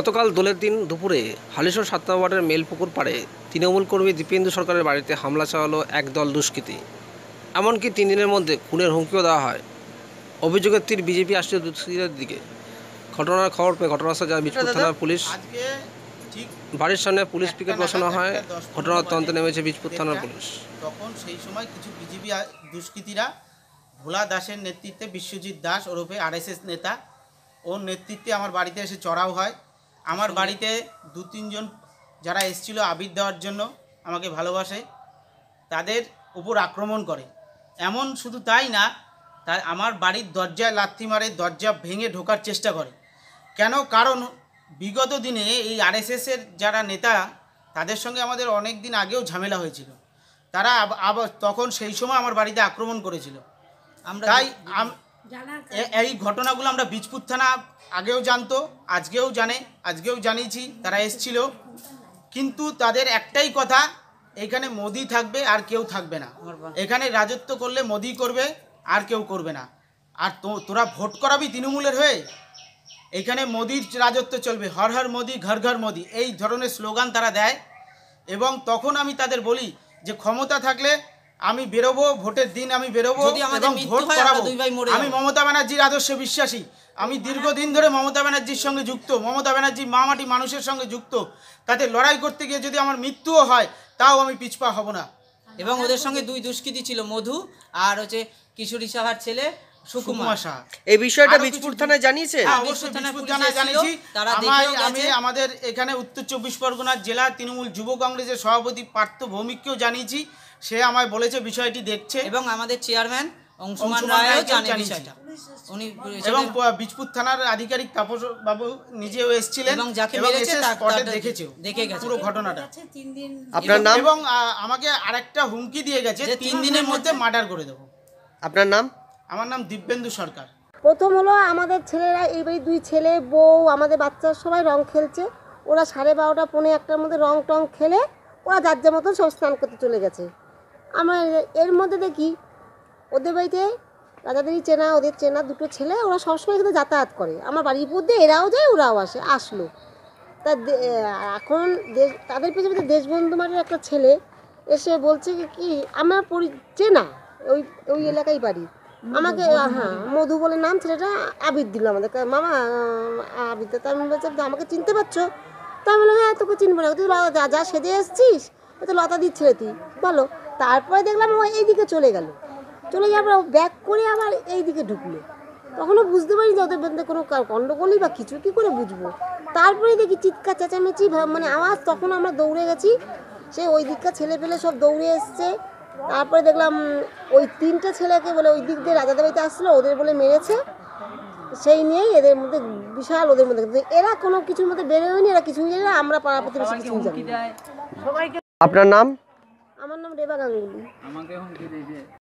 গতকাল দোলের দিন দুপুরে হালিশোর সাতনা ওয়ার্ডের মেলপুকুর পাড়ে তৃণমূল কর্মী দীপেন্দু সরকারের বাড়িতে হামলা চালালো একদল দুষ্কৃতী এমনকি তিন দিনের মধ্যে খুনের হুমকিও দেওয়া হয় অভিযোগের তীর বিজেপি আসছে দুষ্কৃতীদের দিকে ঘটনার খবর পেয়ে ঘটনাস্থল যায় বিজপুর থানার পুলিশ বাড়ির সামনে পুলিশ পিকেট বসানো হয় ঘটনার তদন্তে নেমেছে বিজপুর থানার পুলিশ তখন সেই সময় কিছু বিজেপি দুষ্কৃতীরা ভোলা দাসের নেতৃত্বে বিশ্বজিৎ দাস ওরফে আরএসএস নেতা ওর নেতৃত্বে আমার বাড়িতে এসে চড়াও হয় আমার বাড়িতে দু তিনজন যারা এসছিল আবির দেওয়ার জন্য আমাকে ভালোবাসে তাদের উপর আক্রমণ করে এমন শুধু তাই না তা আমার বাড়ির দরজায় লাথি মারে দরজা ভেঙে ঢোকার চেষ্টা করে কেন কারণ বিগত দিনে এই আরএসএসের যারা নেতা তাদের সঙ্গে আমাদের অনেক দিন আগেও ঝামেলা হয়েছিল তারা আবার তখন সেই সময় আমার বাড়িতে আক্রমণ করেছিল আমরা তাই এই ঘটনাগুলো আমরা বীজপুর থানা আগেও জানতো আজকেও জানে আজকেও জানিয়েছি তারা এসছিল কিন্তু তাদের একটাই কথা এখানে মোদি থাকবে আর কেউ থাকবে না এখানে রাজত্ব করলে মোদি করবে আর কেউ করবে না আর তোরা ভোট করাবি তৃণমূলের হয়ে এখানে মোদির রাজত্ব চলবে হর হর মোদি ঘর ঘর মোদি এই ধরনের স্লোগান তারা দেয় এবং তখন আমি তাদের বলি যে ক্ষমতা থাকলে আমি বেরোবো ভোটের দিন আমি বেরোবো এবং ভোট করাবো আমি মমতা ব্যানার্জির আদর্শে বিশ্বাসী আমি হ্যাঁ। দীর্ঘদিন ধরে মমতা ব্যানার্জির সঙ্গে যুক্ত মমতা ব্যানার্জি মামাটি মানুষের সঙ্গে যুক্ত তাতে লড়াই করতে গিয়ে যদি আমার মৃত্যুও হয় তাও আমি পিছপা হব না এবং ওদের সঙ্গে দুই দুষ্কৃতি ছিল মধু আর হচ্ছে কিশোরী সাহার ছেলে সাহা এই বিষয়টা বিজপুর থানায় জানিয়েছে হ্যাঁ, আমি আমাদের এখানে উত্তর চব্বিশ পরগনার জেলা তৃণমূল যুব কংগ্রেসের সভাপতি পার্থ ভৌমিককেও জানিয়েছি সে আমায় বলেছে বিষয়টি দেখছে এবং আমাদের চেয়ারম্যান এবং বিজপুর থানার আধিকারিক তাপস বাবু নিজেও এসেছিলেন এবং যাকে মেরেছে তাকে পুরো ঘটনাটা আপনার নাম এবং আমাকে আরেকটা হুমকি দিয়ে গেছে তিন দিনের মধ্যে মার্ডার করে দেবো আপনার নাম আমার নাম দিব্যেন্দু সরকার প্রথম হলো আমাদের ছেলেরা এইবারই দুই ছেলে বউ আমাদের বাচ্চার সবাই রং খেলছে ওরা সাড়ে বারোটা পনেরো একটার মধ্যে রং টং খেলে ওরা যার যার মতন সব স্নান করতে চলে গেছে আমরা এর মধ্যে দেখি ওদের বাড়িতে রাজাদেরই চেনা ওদের চেনা দুটো ছেলে ওরা সবসময় এখানে যাতায়াত করে আমার বাড়ির মধ্যে এরাও যায় ওরাও আসে আসলো তা এখন দেশ তাদের পেছনে দেশবন্ধু মাঠের একটা ছেলে এসে বলছে কি আমার পরি চেনা ওই ওই এলাকায় বাড়ি আমাকে হ্যাঁ মধু বলে নাম ছেলেটা আবির দিল আমাদের মামা আবির তা আমি বলছি আমাকে চিনতে পারছো তা আমি বললাম হ্যাঁ তোকে চিনবো না তুই যা যা সেজে এসছিস তো লতা দিচ্ছিলে তুই বলো তারপরে দেখলাম ও এই দিকে চলে গেল চলে যাওয়ার পর ব্যাক করে আবার এই দিকে ঢুকলো তখনও বুঝতে পারি যে ওদের মধ্যে কোনো গণ্ডগোলই বা কিছু কী করে বুঝবো তারপরে দেখি চিৎকার চেঁচামেচি মানে আওয়াজ তখন আমরা দৌড়ে গেছি সে ওই দিককার ছেলে পেলে সব দৌড়ে এসছে তারপরে দেখলাম ওই তিনটা ছেলেকে বলে ওই দিক দিয়ে রাজাদের বাড়িতে আসলো ওদের বলে মেরেছে সেই নিয়েই এদের মধ্যে বিশাল ওদের মধ্যে এরা কোনো কিছুর মধ্যে বেরোয়নি এরা কিছু আমরা পাড়া প্রতিবেশী কিছু আপনার নাম বাগানগুলি আমাকে হুমকি দিয়েছে